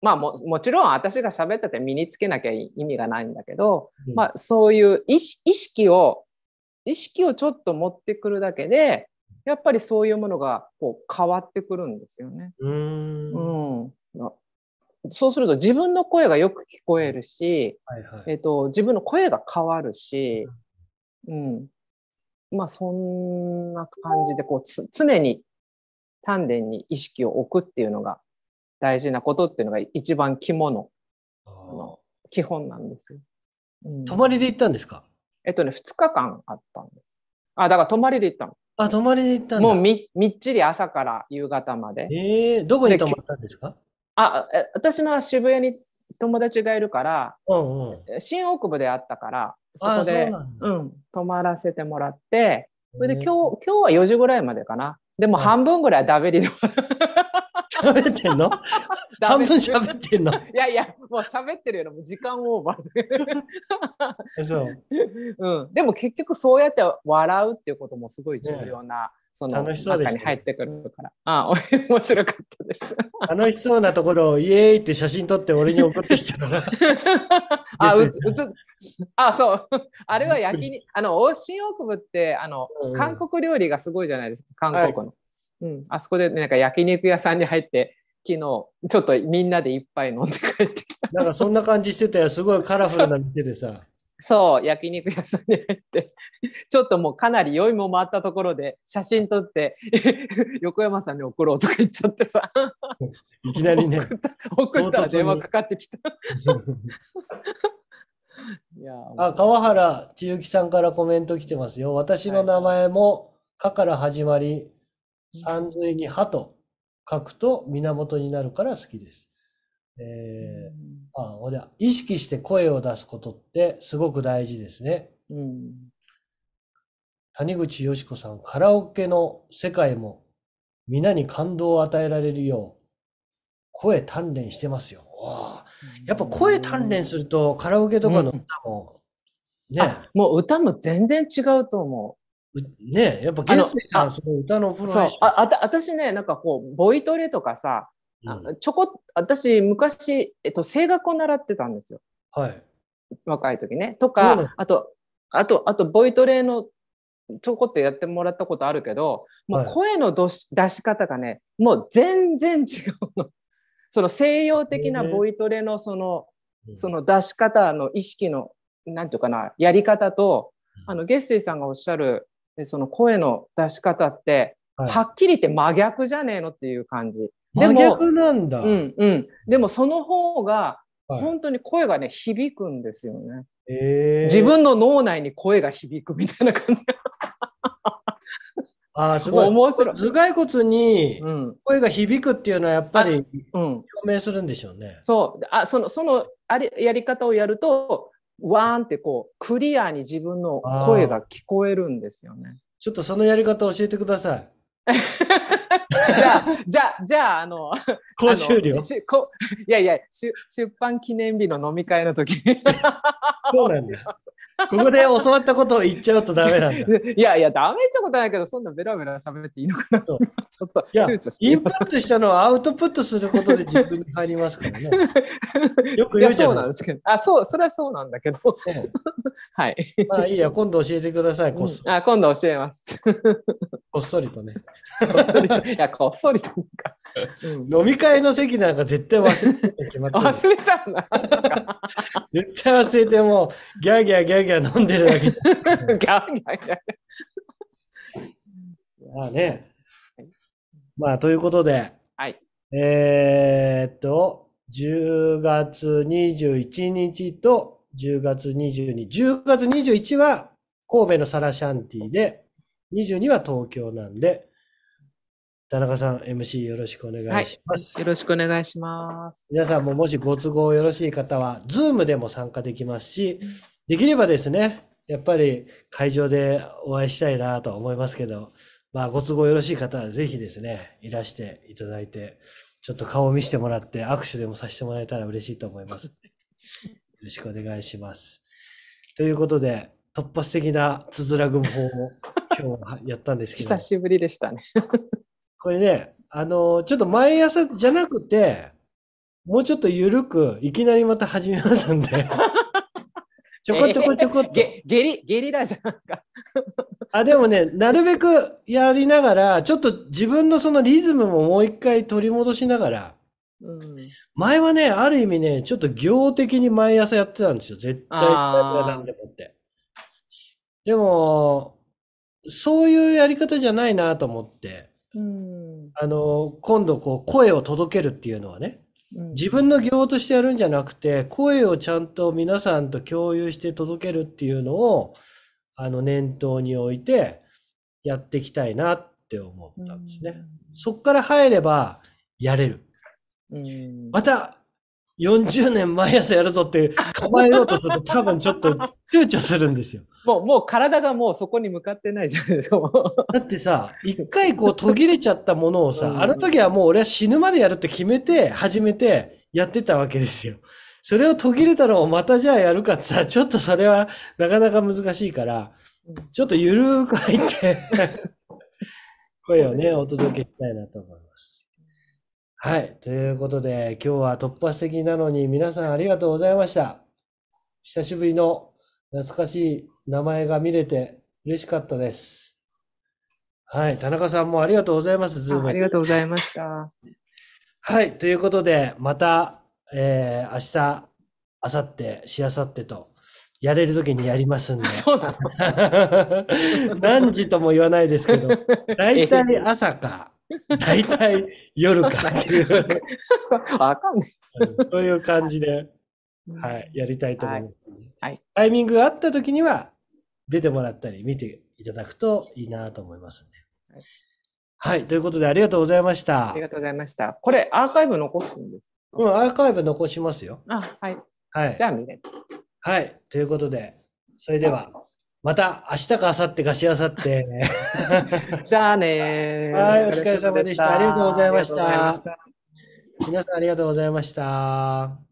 まあももちろん私が喋ってて身につけなきゃ意味がないんだけど、うん、まあ、そういう意識を意識をちょっと持ってくるだけでやっぱりそういうものがこう変わってくるんですよね。うん、うん、そうすると自分の声がよく聞こえるし、えと自分の声が変わるし、うん、まあそんな感じでこう常に丹田に意識を置くっていうのが大事なことっていうのが一番肝のの基本なんですよ。うん、泊まりで行ったんですかえっとね、2日間あったんです。あ、だから泊まりで行ったの。あ、泊まりで行ったんだ。もうみみっちり朝から夕方まで。ええー、どこに泊まったんですかあ、私の渋谷に友達がいるから、うんうん、新大久保であったから、そこでうん、泊まらせてもらって、それで今日今日は4時ぐらいまでかな。でも半分ぐらいはダベリ喋ってんの 半分喋ってんのいやいや、もう喋ってるよりも時間オーバーで。そう。うん。でも結局そうやって笑うっていうこともすごい重要な、ね、その中に入ってくるから。ああ、面白かったです。楽しそうなところをイエーイって写真撮って俺に送ってきたかあ、うつ、うつ、あ、そう。あれは焼きに、あの、オーシンオーって、あの、うん、韓国料理がすごいじゃないですか、韓国の。はいうん、あそこで、なんか焼肉屋さんに入って昨日ちょっとみんなで一杯飲んで帰ってきたなんかそんな感じしてたよすごいカラフルな店でさそう焼肉屋さんに入ってちょっともうかなり酔いも回ったところで写真撮って 横山さんに送ろうとか言っちゃってさいきなりね送ったら電話かかってきた いやあ川原千幸さんからコメント来てますよ私の名前も「か」から始まり三髄に歯と書くと源になるから好きです。えー、あほら意識して声を出すことってすごく大事ですね。うん、谷口よし子さん、カラオケの世界も皆に感動を与えられるよう声鍛錬してますよ。やっぱ声鍛錬するとカラオケとかの歌も、うん、ね。もう歌も全然違うと思う。ねやっぱゲスさん、その歌のプロそうあた私ね、なんかこう、ボイトレとかさ、うん、ちょこ私、昔、えっと、声楽を習ってたんですよ。はい。若い時ね。とか、あと、あと、あと、ボイトレのちょこっとやってもらったことあるけど、もう声のどし、はい、出し方がね、もう全然違うの。その西洋的なボイトレのその、その出し方の意識の、なんていうかな、やり方と、あの、セイさんがおっしゃる、でその声の出し方って、はっきり言って真逆じゃねえのっていう感じ。真逆なんだ。うんうん。でもその方が、本当に声がね、響くんですよね。えー、自分の脳内に声が響くみたいな感じ。ああ、すごい。面白い。頭蓋骨に声が響くっていうのはやっぱり表明するんでしょうね。うん、そう。あその、そのあれやり方をやると、わーんってこう、クリアに自分の声が聞こえるんですよね。ちょっとそのやり方教えてください。じゃあ、じゃあ、じゃあ、あの、講習料いやいや出、出版記念日の飲み会の時 そうなんだ。ここで教わったことを言っちゃうとダメなんだ。いやいや、ダメってことないけど、そんなベラベラ喋っていいのかなと。ちょっと躊躇して。インプットしたのはアウトプットすることで自分に入りますからね。よく言うじゃん。そうなんですけど。あ、そう、それはそうなんだけど。はい。まあいいや、今度教えてください、こっそり。あ、今度教えます。こっそりとね。いや、こっそりとか。飲み会の席なんか絶対忘れて決まって忘れちゃうな。絶対忘れてもうギャーギャーギャーギャー飲んでるわけです ギャーギャーギャー。まあね。まあということで、はい、えー、っと、10月21日と10月22、10月21は神戸のサラシャンティで、22は東京なんで、田中さん、MC よろしくお願いします、はい。よろしくお願いします。皆さんももしご都合よろしい方は、ズームでも参加できますし、できればですね、やっぱり会場でお会いしたいなと思いますけど、まあ、ご都合よろしい方はぜひですね、いらしていただいて、ちょっと顔を見せてもらって、握手でもさせてもらえたら嬉しいと思います。よろしくお願いします。ということで、突発的なつづらぐむ法を今日はやったんですけど。久しぶりでしたねこれね、あの、ちょっと毎朝じゃなくて、もうちょっと緩く、いきなりまた始めますんで。ちょこちょこちょこっと。ゲリ、ゲリラじゃんか。あ、でもね、なるべくやりながら、ちょっと自分のそのリズムももう一回取り戻しながら、うん、前はね、ある意味ね、ちょっと行的に毎朝やってたんですよ。絶対何でもって。でも、そういうやり方じゃないなと思って。うん、あの今度こう声を届けるっていうのはね、自分の業としてやるんじゃなくて声をちゃんと皆さんと共有して届けるっていうのをあの念頭に置いてやっていきたいなって思ったんですね。そっから入ればやれる。また40年毎朝やるぞって構えようとすると多分ちょっと躊躇するんですよ。もう、もう体がもうそこに向かってないじゃないですか。だってさ、一回こう途切れちゃったものをさ、あの時はもう俺は死ぬまでやるって決めて、始めてやってたわけですよ。それを途切れたのをまたじゃあやるかってさ、ちょっとそれはなかなか難しいから、ちょっとゆるーく入って 声をね、お届けしたいなと思います。はい。ということで、今日は突発的なのに皆さんありがとうございました。久しぶりの懐かしい名前が見れて嬉しかったです。はい。田中さんもありがとうございます。ズームありがとうございました。はい。ということで、また、えー、明日、明後日、しあさってと、やれる時にやりますんで。そうなの 何時とも言わないですけど、大体朝か。大体夜かっていう。わかんない。そういう感じで、はい、やりたいと思います。はい、タイミングがあった時には、出てもらったり、見ていただくといいなと思いますね。はいはい、ということでありがとうございました。ありがとうございました。これアーカイブ残すんですうん、アーカイブ残しますよ。あ、はい。はい。じゃあ見れる。はい、ということで、それでは。また明日か明後日かしあさって。じゃあね。はい、お疲れ様でした。ありがとうございました。皆さんありがとうございました。